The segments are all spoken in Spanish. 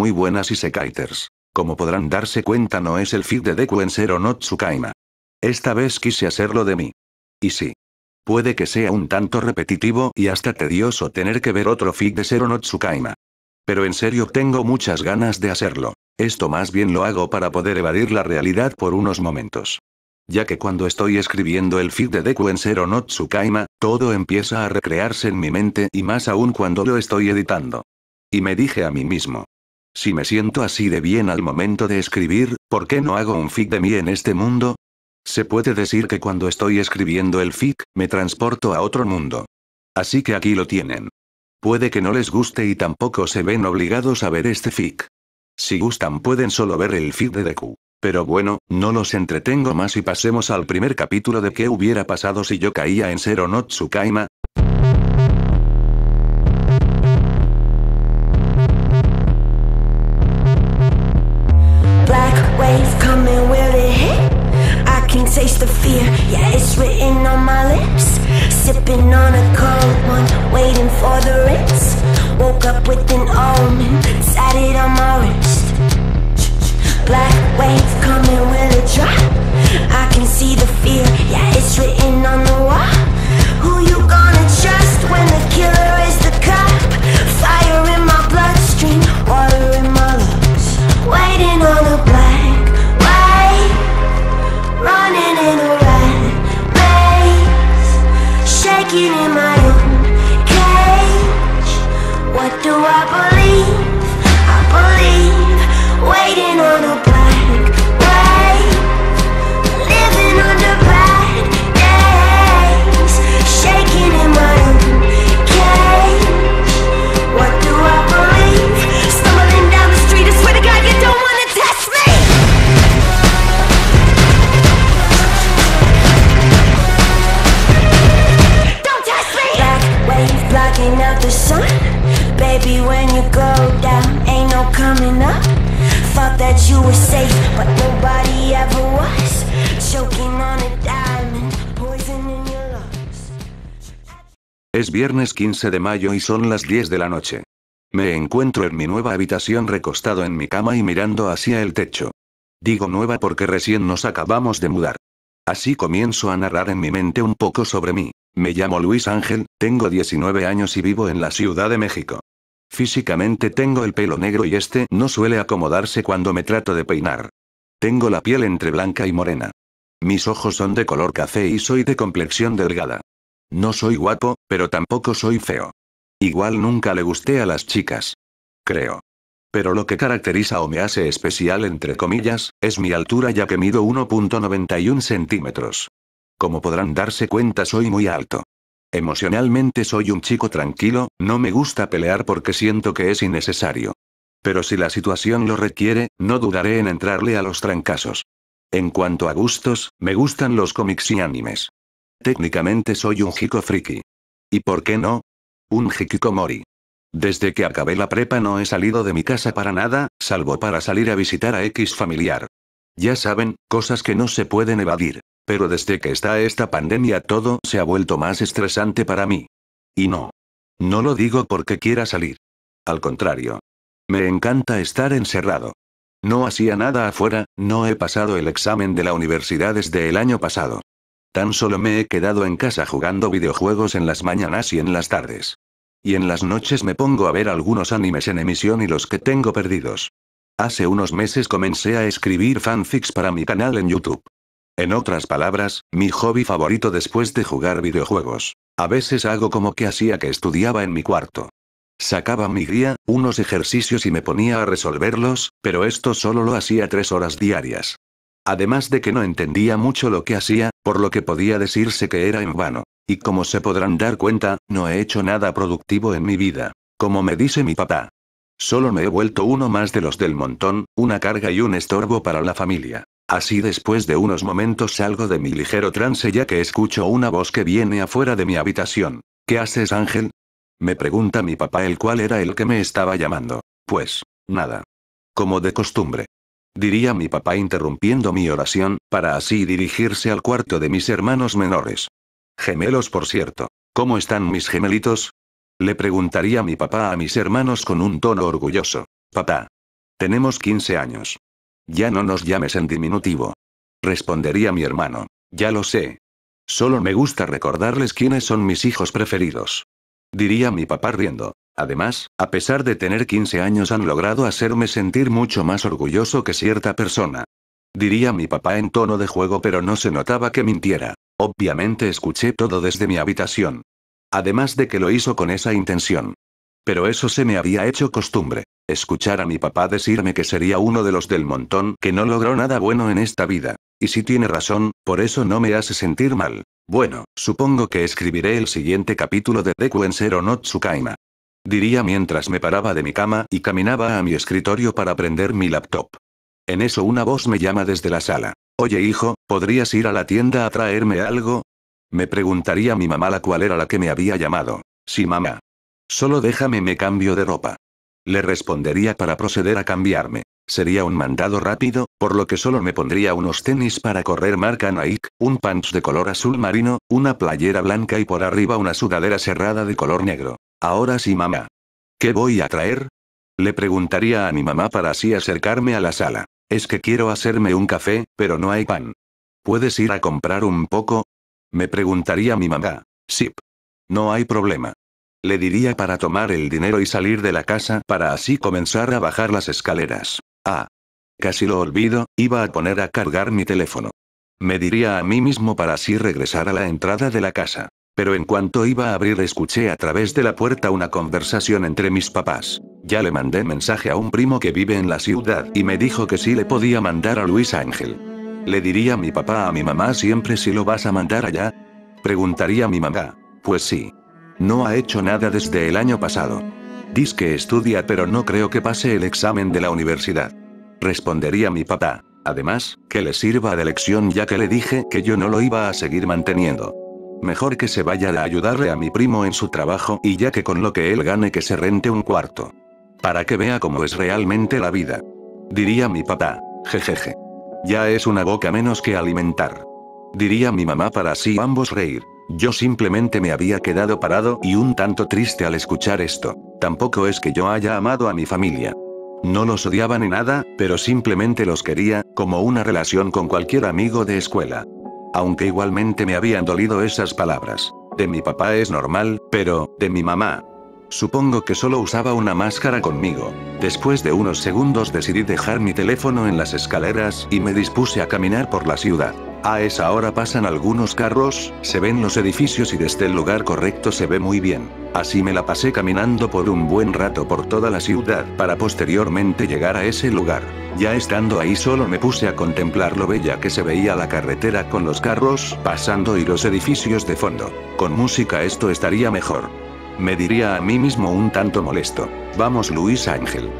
muy buenas y secaiters. Como podrán darse cuenta no es el feed de Deku en Zero no Esta vez quise hacerlo de mí. Y sí. Puede que sea un tanto repetitivo y hasta tedioso tener que ver otro feed de Zero no Tsukaima. Pero en serio tengo muchas ganas de hacerlo. Esto más bien lo hago para poder evadir la realidad por unos momentos. Ya que cuando estoy escribiendo el feed de Deku en Zero no Tsukaima, todo empieza a recrearse en mi mente y más aún cuando lo estoy editando. Y me dije a mí mismo, si me siento así de bien al momento de escribir, ¿por qué no hago un fic de mí en este mundo? Se puede decir que cuando estoy escribiendo el fic, me transporto a otro mundo. Así que aquí lo tienen. Puede que no les guste y tampoco se ven obligados a ver este fic. Si gustan pueden solo ver el fic de Deku. Pero bueno, no los entretengo más y pasemos al primer capítulo de qué hubiera pasado si yo caía en o no Tsukaima, the fear. Yeah, it's written on my lips. Sipping on a cold one, waiting for the rinse. Woke up with an omen, it on my wrist. Black wave coming, will it drop? I can see the fear. Yeah, it's written on the wall. Es viernes 15 de mayo y son las 10 de la noche. Me encuentro en mi nueva habitación recostado en mi cama y mirando hacia el techo. Digo nueva porque recién nos acabamos de mudar. Así comienzo a narrar en mi mente un poco sobre mí. Me llamo Luis Ángel, tengo 19 años y vivo en la Ciudad de México. Físicamente tengo el pelo negro y este no suele acomodarse cuando me trato de peinar. Tengo la piel entre blanca y morena. Mis ojos son de color café y soy de complexión delgada. No soy guapo, pero tampoco soy feo. Igual nunca le gusté a las chicas. Creo. Pero lo que caracteriza o me hace especial, entre comillas, es mi altura ya que mido 1.91 centímetros. Como podrán darse cuenta soy muy alto. Emocionalmente soy un chico tranquilo, no me gusta pelear porque siento que es innecesario. Pero si la situación lo requiere, no dudaré en entrarle a los trancazos. En cuanto a gustos, me gustan los cómics y animes. Técnicamente soy un jiko friki. ¿Y por qué no? Un Hikikomori. Desde que acabé la prepa no he salido de mi casa para nada, salvo para salir a visitar a X familiar. Ya saben, cosas que no se pueden evadir. Pero desde que está esta pandemia todo se ha vuelto más estresante para mí. Y no. No lo digo porque quiera salir. Al contrario. Me encanta estar encerrado. No hacía nada afuera, no he pasado el examen de la universidad desde el año pasado. Tan solo me he quedado en casa jugando videojuegos en las mañanas y en las tardes. Y en las noches me pongo a ver algunos animes en emisión y los que tengo perdidos. Hace unos meses comencé a escribir fanfics para mi canal en YouTube. En otras palabras, mi hobby favorito después de jugar videojuegos. A veces hago como que hacía que estudiaba en mi cuarto. Sacaba mi guía, unos ejercicios y me ponía a resolverlos, pero esto solo lo hacía tres horas diarias. Además de que no entendía mucho lo que hacía, por lo que podía decirse que era en vano. Y como se podrán dar cuenta, no he hecho nada productivo en mi vida, como me dice mi papá. Solo me he vuelto uno más de los del montón, una carga y un estorbo para la familia. Así después de unos momentos salgo de mi ligero trance ya que escucho una voz que viene afuera de mi habitación. ¿Qué haces Ángel? Me pregunta mi papá el cual era el que me estaba llamando. Pues, nada. Como de costumbre diría mi papá interrumpiendo mi oración, para así dirigirse al cuarto de mis hermanos menores. Gemelos, por cierto. ¿Cómo están mis gemelitos? Le preguntaría mi papá a mis hermanos con un tono orgulloso. Papá. Tenemos 15 años. Ya no nos llames en diminutivo. Respondería mi hermano. Ya lo sé. Solo me gusta recordarles quiénes son mis hijos preferidos. Diría mi papá riendo. Además, a pesar de tener 15 años han logrado hacerme sentir mucho más orgulloso que cierta persona. Diría mi papá en tono de juego pero no se notaba que mintiera. Obviamente escuché todo desde mi habitación. Además de que lo hizo con esa intención. Pero eso se me había hecho costumbre. Escuchar a mi papá decirme que sería uno de los del montón que no logró nada bueno en esta vida. Y si tiene razón, por eso no me hace sentir mal. Bueno, supongo que escribiré el siguiente capítulo de Deku en o no diría mientras me paraba de mi cama y caminaba a mi escritorio para prender mi laptop. En eso una voz me llama desde la sala. Oye hijo, ¿podrías ir a la tienda a traerme algo? Me preguntaría mi mamá la cual era la que me había llamado. Sí mamá. Solo déjame me cambio de ropa. Le respondería para proceder a cambiarme. Sería un mandado rápido, por lo que solo me pondría unos tenis para correr marca Nike, un pants de color azul marino, una playera blanca y por arriba una sudadera cerrada de color negro. Ahora sí, mamá. ¿Qué voy a traer? Le preguntaría a mi mamá para así acercarme a la sala. Es que quiero hacerme un café, pero no hay pan. ¿Puedes ir a comprar un poco? Me preguntaría mi mamá. Sí. No hay problema. Le diría para tomar el dinero y salir de la casa para así comenzar a bajar las escaleras. Ah. Casi lo olvido, iba a poner a cargar mi teléfono. Me diría a mí mismo para así regresar a la entrada de la casa. Pero en cuanto iba a abrir escuché a través de la puerta una conversación entre mis papás. Ya le mandé mensaje a un primo que vive en la ciudad y me dijo que sí le podía mandar a Luis Ángel. ¿Le diría mi papá a mi mamá siempre si lo vas a mandar allá? Preguntaría mi mamá. Pues sí. No ha hecho nada desde el año pasado. Dice que estudia pero no creo que pase el examen de la universidad. Respondería mi papá. Además, que le sirva de lección ya que le dije que yo no lo iba a seguir manteniendo. Mejor que se vaya a ayudarle a mi primo en su trabajo y ya que con lo que él gane que se rente un cuarto. Para que vea cómo es realmente la vida. Diría mi papá, jejeje. Ya es una boca menos que alimentar. Diría mi mamá para así ambos reír. Yo simplemente me había quedado parado y un tanto triste al escuchar esto. Tampoco es que yo haya amado a mi familia. No los odiaba ni nada, pero simplemente los quería, como una relación con cualquier amigo de escuela. Aunque igualmente me habían dolido esas palabras. De mi papá es normal, pero, de mi mamá. Supongo que solo usaba una máscara conmigo. Después de unos segundos decidí dejar mi teléfono en las escaleras y me dispuse a caminar por la ciudad. A esa hora pasan algunos carros, se ven los edificios y desde el lugar correcto se ve muy bien. Así me la pasé caminando por un buen rato por toda la ciudad para posteriormente llegar a ese lugar. Ya estando ahí solo me puse a contemplar lo bella que se veía la carretera con los carros pasando y los edificios de fondo. Con música esto estaría mejor. Me diría a mí mismo un tanto molesto. Vamos Luis Ángel.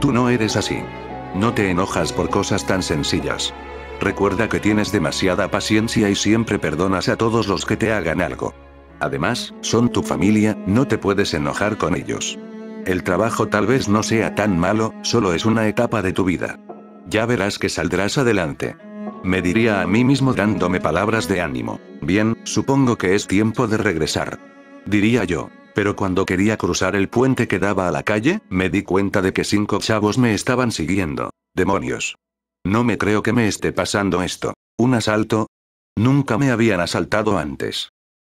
Tú no eres así. No te enojas por cosas tan sencillas. Recuerda que tienes demasiada paciencia y siempre perdonas a todos los que te hagan algo. Además, son tu familia, no te puedes enojar con ellos. El trabajo tal vez no sea tan malo, solo es una etapa de tu vida. Ya verás que saldrás adelante. Me diría a mí mismo dándome palabras de ánimo. Bien, supongo que es tiempo de regresar. Diría yo. Pero cuando quería cruzar el puente que daba a la calle, me di cuenta de que cinco chavos me estaban siguiendo. Demonios. No me creo que me esté pasando esto. ¿Un asalto? Nunca me habían asaltado antes.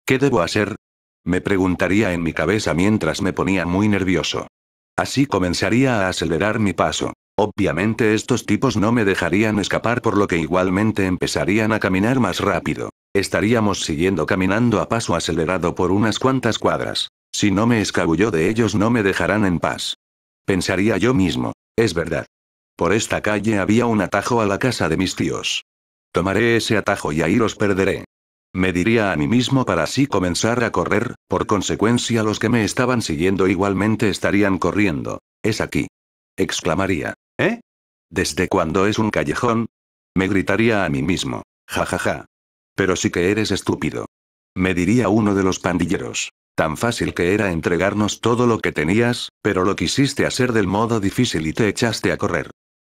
¿Qué debo hacer? Me preguntaría en mi cabeza mientras me ponía muy nervioso. Así comenzaría a acelerar mi paso. Obviamente estos tipos no me dejarían escapar por lo que igualmente empezarían a caminar más rápido. Estaríamos siguiendo caminando a paso acelerado por unas cuantas cuadras. Si no me escabullo de ellos no me dejarán en paz. Pensaría yo mismo, es verdad. Por esta calle había un atajo a la casa de mis tíos. Tomaré ese atajo y ahí los perderé. Me diría a mí mismo para así comenzar a correr, por consecuencia los que me estaban siguiendo igualmente estarían corriendo. Es aquí. Exclamaría. ¿Eh? ¿Desde cuándo es un callejón? Me gritaría a mí mismo. Ja ja ja. Pero sí que eres estúpido. Me diría uno de los pandilleros. Tan fácil que era entregarnos todo lo que tenías, pero lo quisiste hacer del modo difícil y te echaste a correr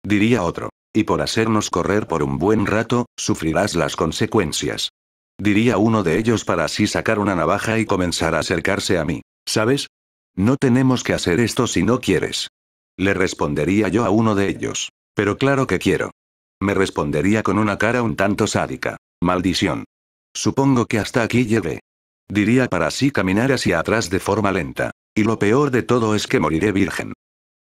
diría otro. Y por hacernos correr por un buen rato, sufrirás las consecuencias. Diría uno de ellos para así sacar una navaja y comenzar a acercarse a mí. ¿Sabes? No tenemos que hacer esto si no quieres. Le respondería yo a uno de ellos. Pero claro que quiero. Me respondería con una cara un tanto sádica. Maldición. Supongo que hasta aquí llegué. Diría para así caminar hacia atrás de forma lenta. Y lo peor de todo es que moriré virgen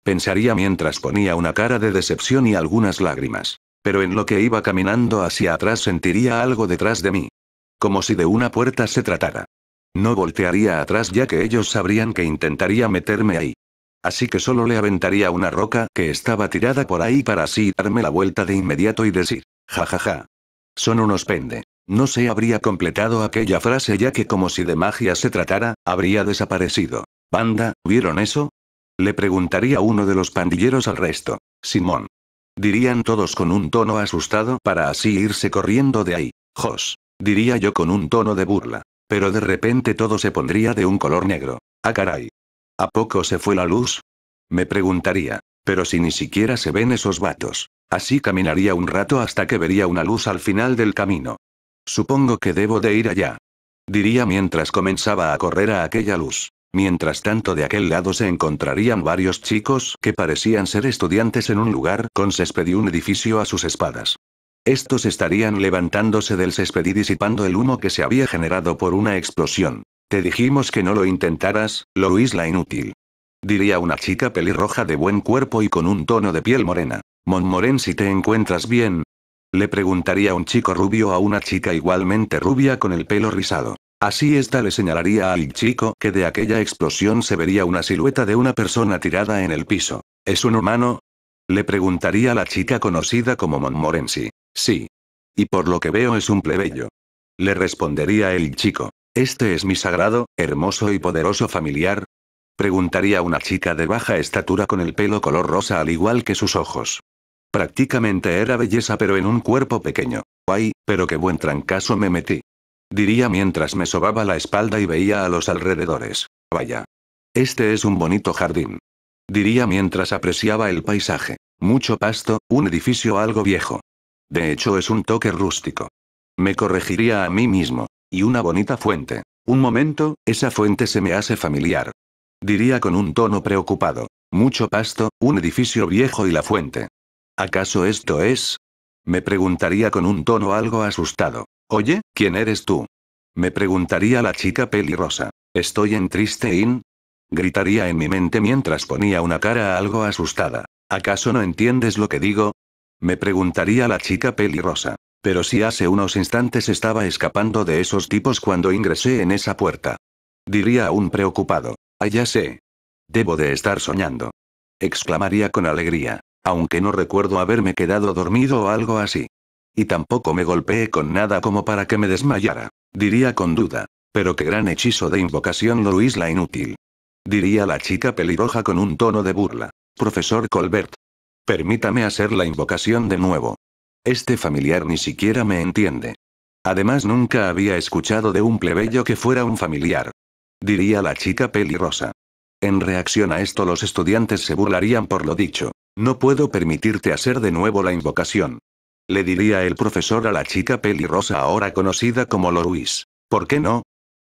pensaría mientras ponía una cara de decepción y algunas lágrimas. Pero en lo que iba caminando hacia atrás sentiría algo detrás de mí. Como si de una puerta se tratara. No voltearía atrás ya que ellos sabrían que intentaría meterme ahí. Así que solo le aventaría una roca que estaba tirada por ahí para así darme la vuelta de inmediato y decir, jajaja. Ja, ja. Son unos pende. No se habría completado aquella frase ya que como si de magia se tratara, habría desaparecido. Banda, ¿vieron eso? Le preguntaría uno de los pandilleros al resto. Simón. Dirían todos con un tono asustado para así irse corriendo de ahí. Jos. Diría yo con un tono de burla. Pero de repente todo se pondría de un color negro. Ah, caray. ¿A poco se fue la luz? Me preguntaría. Pero si ni siquiera se ven esos vatos. Así caminaría un rato hasta que vería una luz al final del camino. Supongo que debo de ir allá. Diría mientras comenzaba a correr a aquella luz. Mientras tanto de aquel lado se encontrarían varios chicos que parecían ser estudiantes en un lugar con césped y un edificio a sus espadas. Estos estarían levantándose del césped y disipando el humo que se había generado por una explosión. Te dijimos que no lo intentaras, lo la inútil. Diría una chica pelirroja de buen cuerpo y con un tono de piel morena. Monmoren si te encuentras bien. Le preguntaría un chico rubio a una chica igualmente rubia con el pelo rizado. Así esta le señalaría al chico que de aquella explosión se vería una silueta de una persona tirada en el piso. ¿Es un humano? Le preguntaría la chica conocida como Montmorency. Sí. Y por lo que veo es un plebeyo. Le respondería el chico. ¿Este es mi sagrado, hermoso y poderoso familiar? Preguntaría una chica de baja estatura con el pelo color rosa al igual que sus ojos. Prácticamente era belleza pero en un cuerpo pequeño. Ay, pero qué buen trancaso me metí diría mientras me sobaba la espalda y veía a los alrededores. Vaya. Este es un bonito jardín. Diría mientras apreciaba el paisaje. Mucho pasto, un edificio algo viejo. De hecho es un toque rústico. Me corregiría a mí mismo. Y una bonita fuente. Un momento, esa fuente se me hace familiar. Diría con un tono preocupado. Mucho pasto, un edificio viejo y la fuente. ¿Acaso esto es? Me preguntaría con un tono algo asustado. Oye, ¿quién eres tú? Me preguntaría la chica pelirrosa. ¿Estoy en triste Gritaría en mi mente mientras ponía una cara algo asustada. ¿Acaso no entiendes lo que digo? Me preguntaría la chica pelirrosa. Pero si hace unos instantes estaba escapando de esos tipos cuando ingresé en esa puerta. Diría aún preocupado. Ah, ya sé. Debo de estar soñando. Exclamaría con alegría. Aunque no recuerdo haberme quedado dormido o algo así. Y tampoco me golpeé con nada como para que me desmayara. Diría con duda. Pero qué gran hechizo de invocación Luis la inútil. Diría la chica pelirroja con un tono de burla. Profesor Colbert. Permítame hacer la invocación de nuevo. Este familiar ni siquiera me entiende. Además nunca había escuchado de un plebeyo que fuera un familiar. Diría la chica pelirrosa. En reacción a esto los estudiantes se burlarían por lo dicho. No puedo permitirte hacer de nuevo la invocación. Le diría el profesor a la chica pelirrosa ahora conocida como Loruis. ¿Por qué no?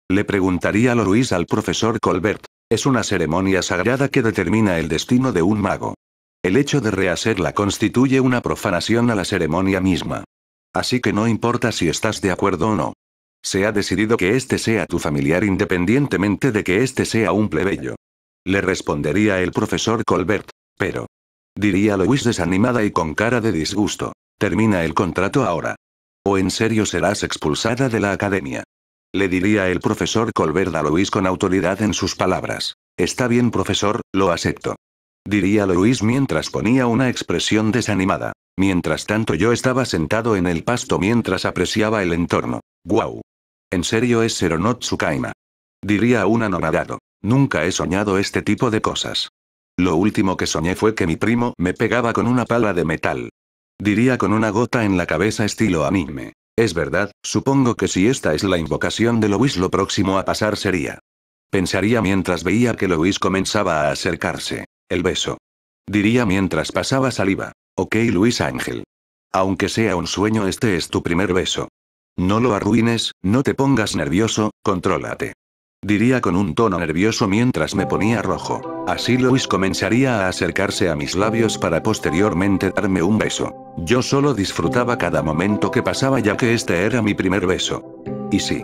Le preguntaría Loruis al profesor Colbert. Es una ceremonia sagrada que determina el destino de un mago. El hecho de rehacerla constituye una profanación a la ceremonia misma. Así que no importa si estás de acuerdo o no. Se ha decidido que este sea tu familiar independientemente de que este sea un plebeyo. Le respondería el profesor Colbert, pero... Diría Louis desanimada y con cara de disgusto. Termina el contrato ahora. O en serio serás expulsada de la academia. Le diría el profesor Colverda Luis con autoridad en sus palabras. Está bien, profesor, lo acepto. Diría Luis mientras ponía una expresión desanimada. Mientras tanto yo estaba sentado en el pasto mientras apreciaba el entorno. ¡Guau! En serio es Seronotsu Kaima. Diría un anonadado. Nunca he soñado este tipo de cosas. Lo último que soñé fue que mi primo me pegaba con una pala de metal diría con una gota en la cabeza estilo anime. Es verdad, supongo que si esta es la invocación de Luis lo próximo a pasar sería. Pensaría mientras veía que Luis comenzaba a acercarse. El beso. Diría mientras pasaba saliva. Ok Luis Ángel. Aunque sea un sueño este es tu primer beso. No lo arruines, no te pongas nervioso, contrólate diría con un tono nervioso mientras me ponía rojo. Así Luis comenzaría a acercarse a mis labios para posteriormente darme un beso. Yo solo disfrutaba cada momento que pasaba ya que este era mi primer beso. Y sí.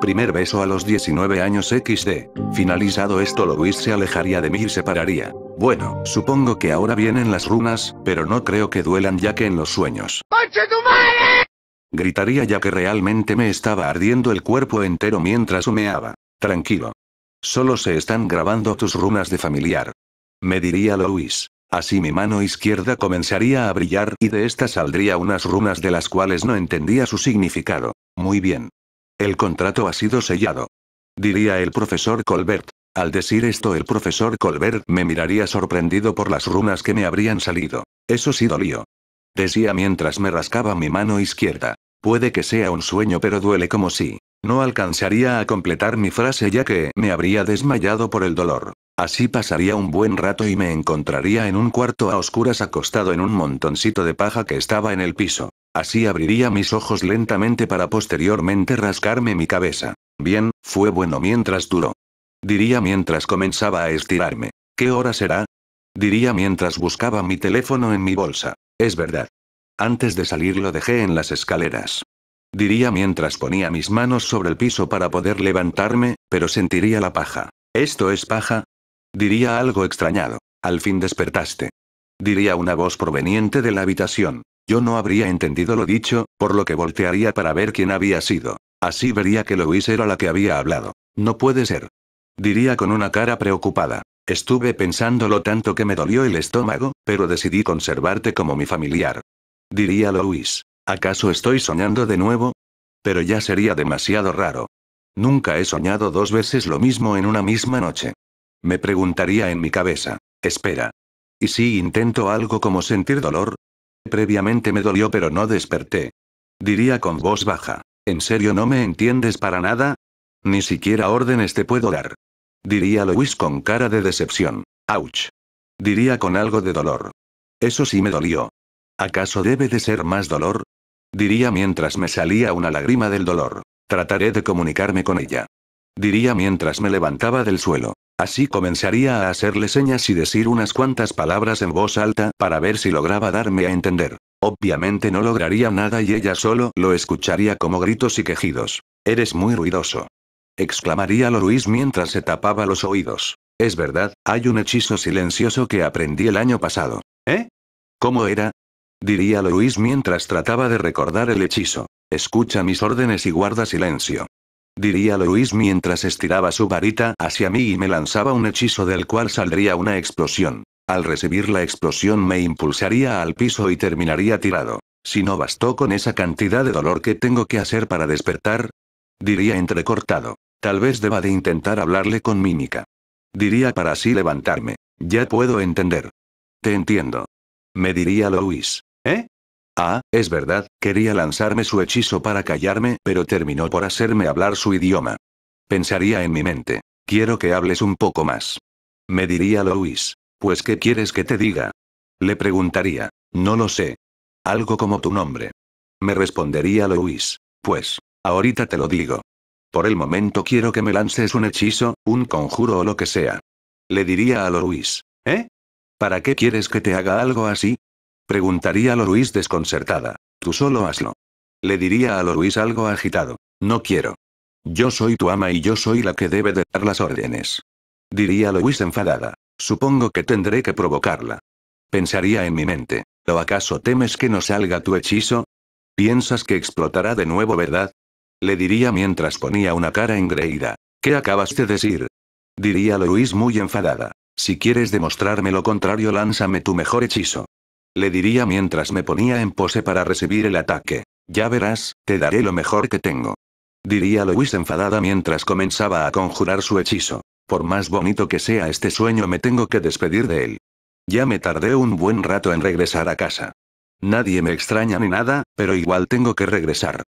Primer beso a los 19 años XD. Finalizado esto Luis se alejaría de mí y se pararía. Bueno, supongo que ahora vienen las runas, pero no creo que duelan ya que en los sueños. tu madre! Gritaría ya que realmente me estaba ardiendo el cuerpo entero mientras humeaba. Tranquilo. Solo se están grabando tus runas de familiar. Me diría Louis. Así mi mano izquierda comenzaría a brillar y de esta saldría unas runas de las cuales no entendía su significado. Muy bien. El contrato ha sido sellado. Diría el profesor Colbert. Al decir esto el profesor Colbert me miraría sorprendido por las runas que me habrían salido. Eso sí dolió. Decía mientras me rascaba mi mano izquierda. Puede que sea un sueño pero duele como si no alcanzaría a completar mi frase ya que me habría desmayado por el dolor. Así pasaría un buen rato y me encontraría en un cuarto a oscuras acostado en un montoncito de paja que estaba en el piso. Así abriría mis ojos lentamente para posteriormente rascarme mi cabeza. Bien, fue bueno mientras duró. Diría mientras comenzaba a estirarme. ¿Qué hora será? Diría mientras buscaba mi teléfono en mi bolsa. Es verdad. Antes de salir lo dejé en las escaleras diría mientras ponía mis manos sobre el piso para poder levantarme, pero sentiría la paja. ¿Esto es paja? diría algo extrañado. Al fin despertaste. Diría una voz proveniente de la habitación. Yo no habría entendido lo dicho, por lo que voltearía para ver quién había sido. Así vería que Louise era la que había hablado. No puede ser. Diría con una cara preocupada. Estuve pensándolo tanto que me dolió el estómago, pero decidí conservarte como mi familiar. Diría Louise. ¿Acaso estoy soñando de nuevo? Pero ya sería demasiado raro. Nunca he soñado dos veces lo mismo en una misma noche. Me preguntaría en mi cabeza, espera. ¿Y si intento algo como sentir dolor? Previamente me dolió pero no desperté. Diría con voz baja, ¿en serio no me entiendes para nada? Ni siquiera órdenes te puedo dar. Diría Luis con cara de decepción. ¡Auch! Diría con algo de dolor. Eso sí me dolió, ¿Acaso debe de ser más dolor? Diría mientras me salía una lágrima del dolor. Trataré de comunicarme con ella. Diría mientras me levantaba del suelo. Así comenzaría a hacerle señas y decir unas cuantas palabras en voz alta para ver si lograba darme a entender. Obviamente no lograría nada y ella solo lo escucharía como gritos y quejidos. Eres muy ruidoso. Exclamaría lo Luis mientras se tapaba los oídos. Es verdad, hay un hechizo silencioso que aprendí el año pasado. ¿Eh? ¿Cómo era? diría Luis mientras trataba de recordar el hechizo. Escucha mis órdenes y guarda silencio. Diría Luis mientras estiraba su varita hacia mí y me lanzaba un hechizo del cual saldría una explosión. Al recibir la explosión me impulsaría al piso y terminaría tirado. Si no bastó con esa cantidad de dolor que tengo que hacer para despertar, diría entrecortado. Tal vez deba de intentar hablarle con mímica. Diría para así levantarme. Ya puedo entender. Te entiendo. Me diría Luis. ¿Eh? Ah, es verdad, quería lanzarme su hechizo para callarme, pero terminó por hacerme hablar su idioma. Pensaría en mi mente. Quiero que hables un poco más. Me diría Luis. Pues ¿qué quieres que te diga? Le preguntaría. No lo sé. Algo como tu nombre. Me respondería Luis. Pues, ahorita te lo digo. Por el momento quiero que me lances un hechizo, un conjuro o lo que sea. Le diría a Luis. ¿Eh? ¿Para qué quieres que te haga algo así? Preguntaría a Luis desconcertada. Tú solo hazlo. Le diría a Loruis algo agitado. No quiero. Yo soy tu ama y yo soy la que debe de dar las órdenes. Diría Luis enfadada. Supongo que tendré que provocarla. Pensaría en mi mente. ¿O acaso temes que no salga tu hechizo? Piensas que explotará de nuevo, ¿verdad? Le diría mientras ponía una cara engreída. ¿Qué acabas de decir? Diría Luis muy enfadada. Si quieres demostrarme lo contrario, lánzame tu mejor hechizo. Le diría mientras me ponía en pose para recibir el ataque. Ya verás, te daré lo mejor que tengo. Diría Lois enfadada mientras comenzaba a conjurar su hechizo. Por más bonito que sea este sueño me tengo que despedir de él. Ya me tardé un buen rato en regresar a casa. Nadie me extraña ni nada, pero igual tengo que regresar.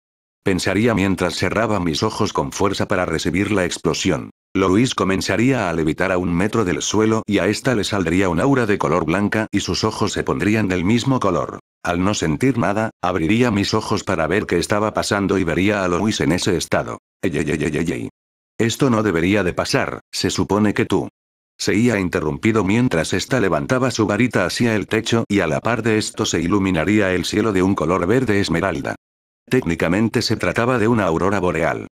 Pensaría mientras cerraba mis ojos con fuerza para recibir la explosión. Luis comenzaría a levitar a un metro del suelo y a esta le saldría un aura de color blanca y sus ojos se pondrían del mismo color. Al no sentir nada, abriría mis ojos para ver qué estaba pasando y vería a Luis en ese estado. Ey, Esto no debería de pasar, se supone que tú. Seía interrumpido mientras esta levantaba su varita hacia el techo y a la par de esto se iluminaría el cielo de un color verde esmeralda. Técnicamente se trataba de una aurora boreal.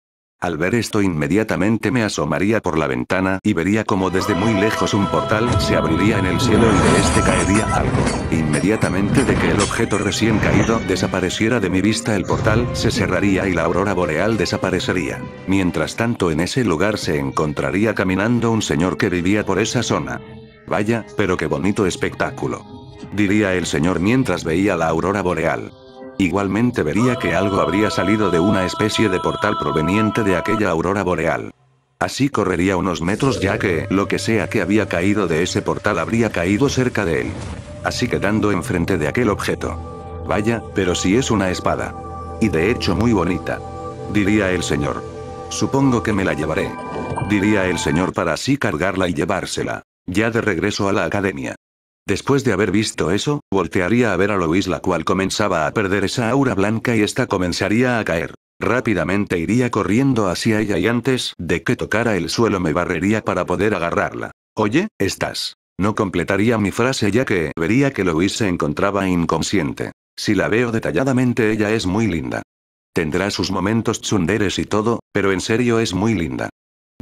Al ver esto inmediatamente me asomaría por la ventana y vería como desde muy lejos un portal se abriría en el cielo y de este caería algo. Inmediatamente de que el objeto recién caído desapareciera de mi vista el portal se cerraría y la aurora boreal desaparecería. Mientras tanto en ese lugar se encontraría caminando un señor que vivía por esa zona. Vaya, pero qué bonito espectáculo. Diría el señor mientras veía la aurora boreal. Igualmente vería que algo habría salido de una especie de portal proveniente de aquella aurora boreal. Así correría unos metros ya que lo que sea que había caído de ese portal habría caído cerca de él. Así quedando enfrente de aquel objeto. Vaya, pero si es una espada. Y de hecho muy bonita. Diría el señor. Supongo que me la llevaré. Diría el señor para así cargarla y llevársela. Ya de regreso a la academia. Después de haber visto eso, voltearía a ver a Lois la cual comenzaba a perder esa aura blanca y esta comenzaría a caer. Rápidamente iría corriendo hacia ella y antes de que tocara el suelo me barrería para poder agarrarla. Oye, estás. No completaría mi frase ya que vería que Lois se encontraba inconsciente. Si la veo detalladamente ella es muy linda. Tendrá sus momentos chunderes y todo, pero en serio es muy linda.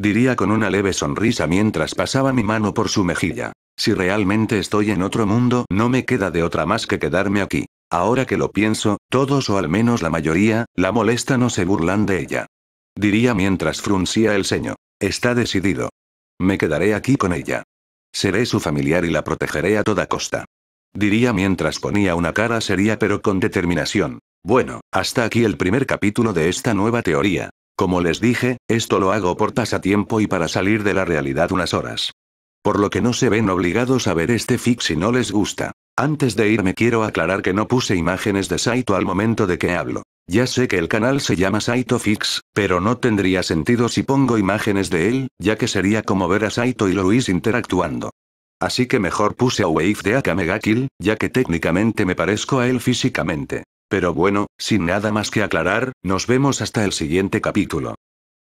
Diría con una leve sonrisa mientras pasaba mi mano por su mejilla. Si realmente estoy en otro mundo, no me queda de otra más que quedarme aquí. Ahora que lo pienso, todos o al menos la mayoría, la molestan o se burlan de ella. Diría mientras fruncía el ceño. Está decidido. Me quedaré aquí con ella. Seré su familiar y la protegeré a toda costa. Diría mientras ponía una cara seria pero con determinación. Bueno, hasta aquí el primer capítulo de esta nueva teoría. Como les dije, esto lo hago por pasatiempo y para salir de la realidad unas horas. Por lo que no se ven obligados a ver este fix si no les gusta. Antes de irme quiero aclarar que no puse imágenes de Saito al momento de que hablo. Ya sé que el canal se llama Saito Fix, pero no tendría sentido si pongo imágenes de él, ya que sería como ver a Saito y Luis interactuando. Así que mejor puse a Wave de Akame ya que técnicamente me parezco a él físicamente. Pero bueno, sin nada más que aclarar, nos vemos hasta el siguiente capítulo.